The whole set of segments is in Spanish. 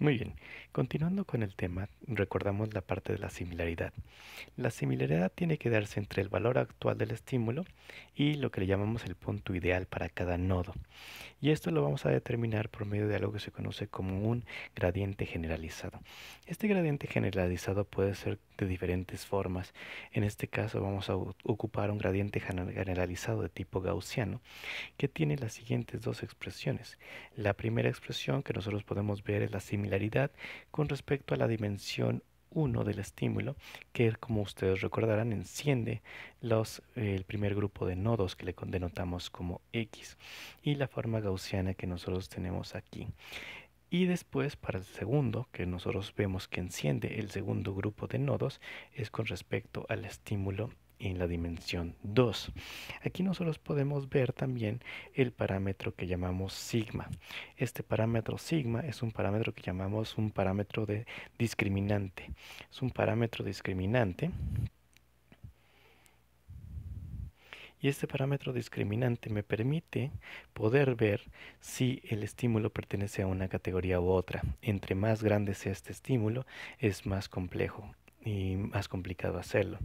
Muy bien, continuando con el tema, recordamos la parte de la similaridad. La similaridad tiene que darse entre el valor actual del estímulo y lo que le llamamos el punto ideal para cada nodo. Y esto lo vamos a determinar por medio de algo que se conoce como un gradiente generalizado. Este gradiente generalizado puede ser de diferentes formas. En este caso vamos a ocupar un gradiente generalizado de tipo gaussiano que tiene las siguientes dos expresiones. La primera expresión que nosotros podemos ver es la similaridad con respecto a la dimensión 1 del estímulo, que como ustedes recordarán enciende los, eh, el primer grupo de nodos que le denotamos como X y la forma gaussiana que nosotros tenemos aquí. Y después para el segundo, que nosotros vemos que enciende el segundo grupo de nodos, es con respecto al estímulo en la dimensión 2. Aquí nosotros podemos ver también el parámetro que llamamos sigma. Este parámetro sigma es un parámetro que llamamos un parámetro de discriminante. Es un parámetro discriminante y este parámetro discriminante me permite poder ver si el estímulo pertenece a una categoría u otra. Entre más grande sea este estímulo, es más complejo y más complicado hacerlo.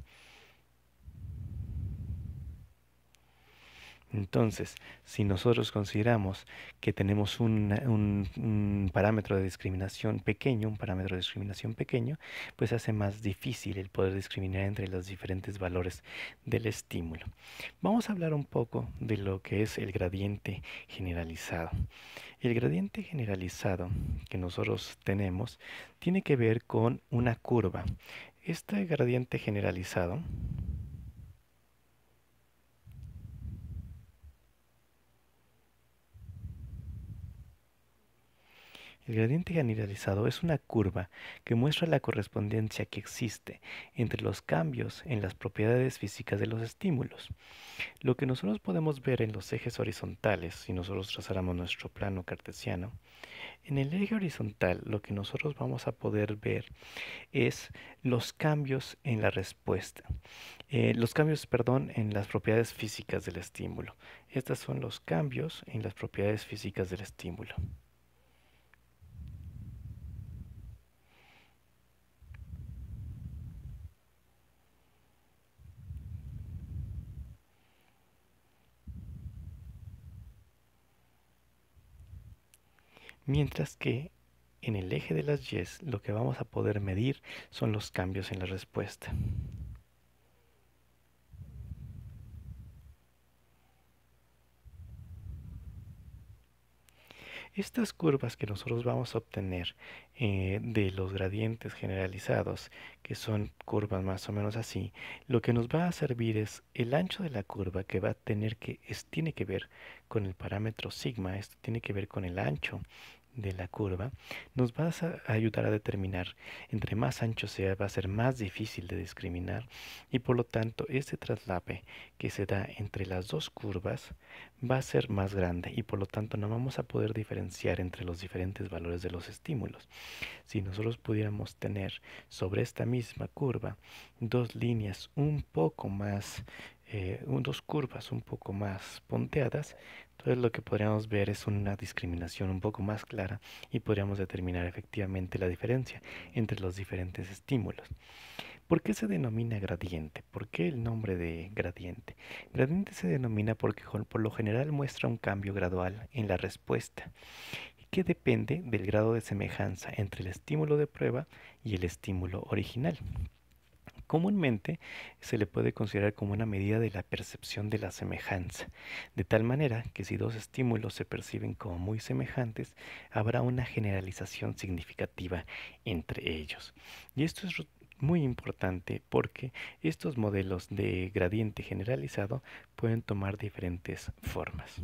Entonces, si nosotros consideramos que tenemos un, parámetro de discriminación pequeño, un parámetro de discriminación pequeño, pues hace más difícil el poder discriminar entre los diferentes valores del estímulo. Vamos a hablar un poco de lo que es el gradiente generalizado. El gradiente generalizado que nosotros tenemos tiene que ver con una curva. Este gradiente generalizado El gradiente generalizado es una curva que muestra la correspondencia que existe entre los cambios en las propiedades físicas de los estímulos. Lo que nosotros podemos ver en los ejes horizontales, si nosotros trazáramos nuestro plano cartesiano, en el eje horizontal lo que nosotros vamos a poder ver es los cambios en la respuesta, eh, los cambios, perdón, en las propiedades físicas del estímulo. Estos son los cambios en las propiedades físicas del estímulo. Mientras que en el eje de las yes lo que vamos a poder medir son los cambios en la respuesta. Estas curvas que nosotros vamos a obtener eh, de los gradientes generalizados, que son curvas más o menos así, lo que nos va a servir es el ancho de la curva que va a tener que, es, tiene que ver con el parámetro sigma, esto tiene que ver con el ancho de la curva nos va a ayudar a determinar entre más ancho sea va a ser más difícil de discriminar y por lo tanto este traslape que se da entre las dos curvas va a ser más grande y por lo tanto no vamos a poder diferenciar entre los diferentes valores de los estímulos si nosotros pudiéramos tener sobre esta misma curva dos líneas un poco más eh, dos curvas un poco más ponteadas, entonces lo que podríamos ver es una discriminación un poco más clara y podríamos determinar efectivamente la diferencia entre los diferentes estímulos. ¿Por qué se denomina gradiente? ¿Por qué el nombre de gradiente? Gradiente se denomina porque por lo general muestra un cambio gradual en la respuesta que depende del grado de semejanza entre el estímulo de prueba y el estímulo original. Comúnmente se le puede considerar como una medida de la percepción de la semejanza, de tal manera que si dos estímulos se perciben como muy semejantes, habrá una generalización significativa entre ellos. Y esto es muy importante porque estos modelos de gradiente generalizado pueden tomar diferentes formas.